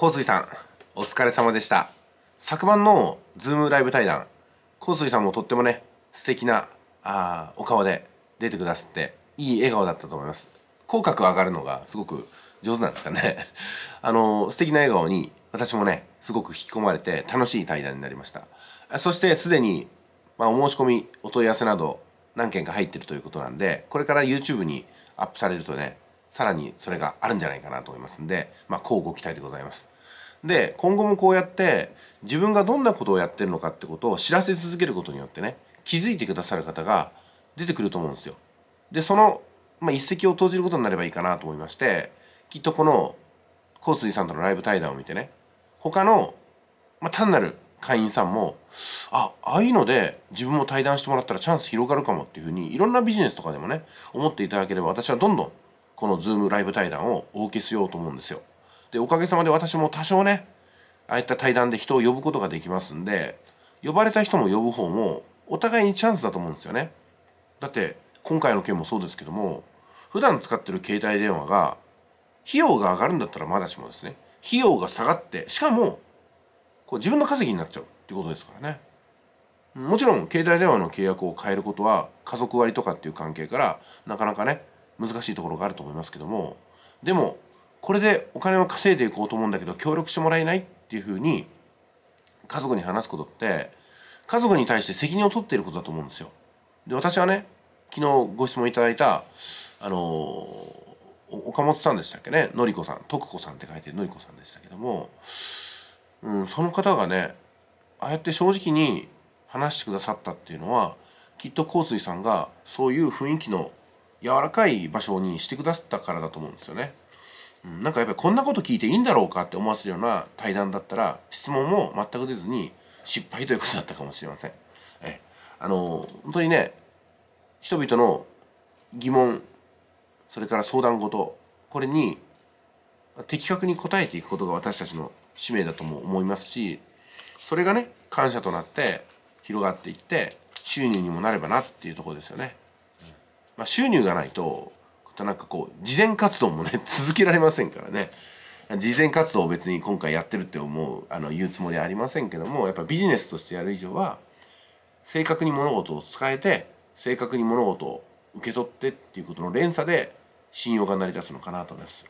香水さんお疲れ様でした昨晩のズームライブ対談香水さんもとってもね素敵なあお顔で出てくださっていい笑顔だったと思います口角上がるのがすごく上手なんですかね あの素敵な笑顔に私もねすごく引き込まれて楽しい対談になりましたそしてすでに、まあ、お申し込みお問い合わせなど何件か入ってるということなんでこれから YouTube にアップされるとねさらにそれがあるんじゃないかなと思いますんで、まあ、こうご期待でございます。で今後もこうやって自分がどんなことをやってるのかってことを知らせ続けることによってね気づいてくださる方が出てくると思うんですよ。でその、まあ、一石を投じることになればいいかなと思いましてきっとこの香水さんとのライブ対談を見てね他の、まあ、単なる会員さんもあああいうので自分も対談してもらったらチャンス広がるかもっていうふうにいろんなビジネスとかでもね思っていただければ私はどんどんこのズームライブ対談をお受けしようと思うんですよ。でおかげさまで私も多少ねああいった対談で人を呼ぶことができますんで呼ばれた人も呼ぶ方もお互いにチャンスだと思うんですよね。だって今回の件もそうですけども普段使ってる携帯電話が費用が上がるんだったらまだしもですね費用が下がってしかもこう自分の稼ぎになっちゃうってことですからね。もちろん携帯電話の契約を変えることは家族割とかっていう関係からなかなかね難しいところがあると思いますけどもでもこれでお金を稼いでいこうと思うんだけど協力してもらえないっていうふうに家族に話すことって家族に対して責任を取っていることだと思うんですよ。で私はね昨日ご質問いただいたあの岡本さんでしたっけねのりこさん徳子さんって書いてるのりこさんでしたけども、うん、その方がねああやって正直に話してくださったっていうのはきっと香水さんがそういう雰囲気の柔らかい場所にしてくださったからだと思うんですよね。うん、なんかやっぱりこんなこと聞いていいんだろうかって思わせるような対談だったら質問も全く出ずに失敗ということだったかもしれません。えあの本当にね人々の疑問それから相談事これに的確に答えていくことが私たちの使命だとも思いますしそれがね感謝となって広がっていって収入にもなればなっていうところですよね。まあ、収入がないとなんかこう慈善活動もね 続けられませんからね慈善活動を別に今回やってるって思うあの言うつもりはありませんけどもやっぱビジネスとしてやる以上は正確に物事を使えて正確に物事を受け取ってっていうことの連鎖で信用が成り立つのかなと思います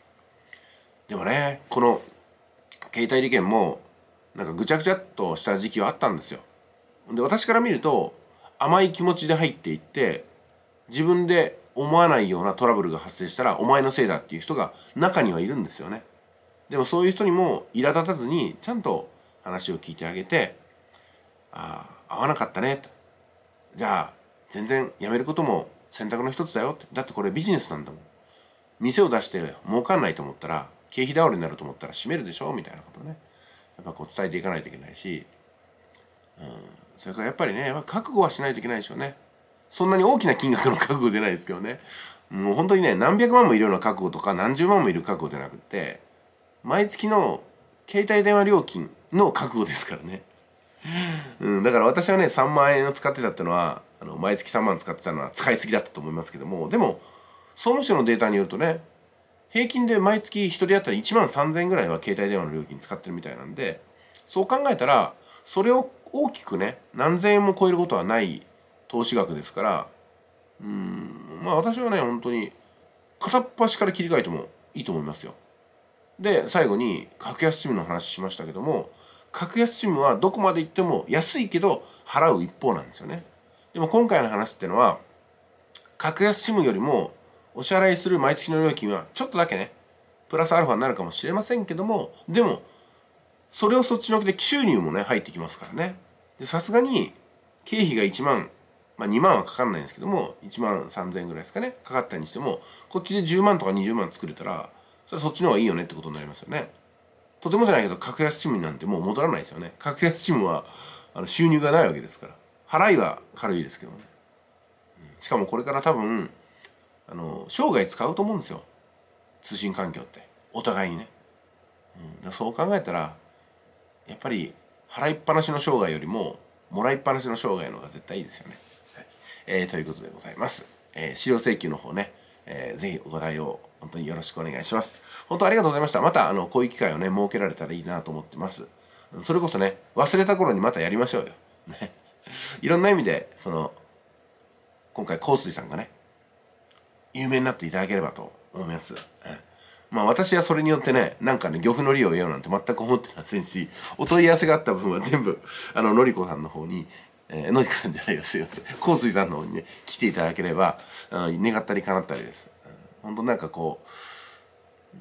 でもねこの携帯利権もなんかぐちゃぐちゃっとした時期はあったんですよで私から見ると甘い気持ちで入っていって自分で思わないようなトラブルが発生したらお前のせいだっていう人が中にはいるんですよねでもそういう人にも苛立たずにちゃんと話を聞いてあげて「ああ合わなかったね」じゃあ全然やめることも選択の一つだよ」って「だってこれビジネスなんだもん」「店を出して儲かんないと思ったら経費倒れになると思ったら閉めるでしょ」みたいなことねやっぱこう伝えていかないといけないし、うん、それからやっぱりね覚悟はしないといけないでしょうね。そんなに大きな金額の覚悟じゃないですけどねもう本当にね何百万もいるような覚悟とか何十万もいる覚悟じゃなくて毎月の携帯電話料金の覚悟ですからね、うん、だから私はね3万円を使ってたってのはあの毎月3万使ってたのは使いすぎだったと思いますけどもでも総務省のデータによるとね平均で毎月1人当たり1万3,000円ぐらいは携帯電話の料金使ってるみたいなんでそう考えたらそれを大きくね何千円も超えることはない投資額ですからうんまあ私はね本当に片っ端から切り替えてもいいと思いますよで最後に格安チームの話しましたけども格安チームはどこまで行っても安いけど払う一方なんですよねでも今回の話ってのは格安チームよりもお支払いする毎月の料金はちょっとだけねプラスアルファになるかもしれませんけどもでもそれをそっちのけで収入もね入ってきますからねでさすがに経費が1万まあ、2万はかかんないんですけども1万3000円ぐらいですかねかかったにしてもこっちで10万とか20万作れたらそれそっちの方がいいよねってことになりますよねとてもじゃないけど格安チームなんてもう戻らないですよね格安チームはあの収入がないわけですから払いは軽いですけどね、うん、しかもこれから多分あの生涯使うと思うんですよ通信環境ってお互いにね、うん、そう考えたらやっぱり払いっぱなしの生涯よりももらいっぱなしの生涯の方が絶対いいですよねえー、ということでございます。えー、資料請求の方ね、えー、ぜひご対応、本当によろしくお願いします。本当ありがとうございました。また、あの、こういう機会をね、設けられたらいいなと思ってます。それこそね、忘れた頃にまたやりましょうよ。ね。いろんな意味で、その、今回、香水さんがね、有名になっていただければと思います。まあ私はそれによってね、なんかね、漁夫の利を得ようなんて全く思ってませんし、お問い合わせがあった分は全部、あの、のりこさんの方に、えー、野地さんじゃないよ、すいません。香水さんの方にね、来ていただければ、願ったり叶ったりです。本当なんかこ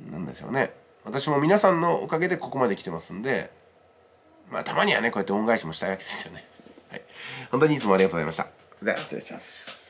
う、なんでしょうね。私も皆さんのおかげでここまで来てますんで、まあたまにはね、こうやって恩返しもしたいわけですよね。はい。本当にいつもありがとうございました。では、失礼します。